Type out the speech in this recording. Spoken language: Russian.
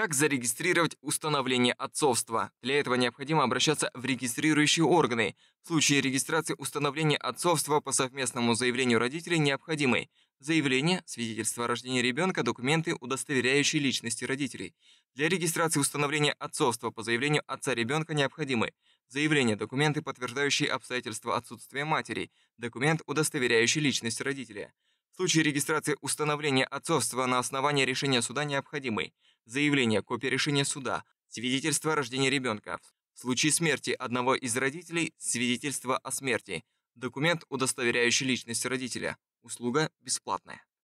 Как зарегистрировать установление отцовства? Для этого необходимо обращаться в регистрирующие органы. В случае регистрации установления отцовства по совместному заявлению родителей необходимы заявление, свидетельство о рождении ребенка, документы, удостоверяющие личности родителей. Для регистрации установления отцовства по заявлению отца ребенка необходимы заявление, документы, подтверждающие обстоятельства отсутствия матери, документ, удостоверяющий личность родителя – случае регистрации установления отцовства на основании решения суда необходимы. Заявление, копия решения суда, свидетельство о рождении ребенка. В случае смерти одного из родителей – свидетельство о смерти. Документ, удостоверяющий личность родителя. Услуга бесплатная.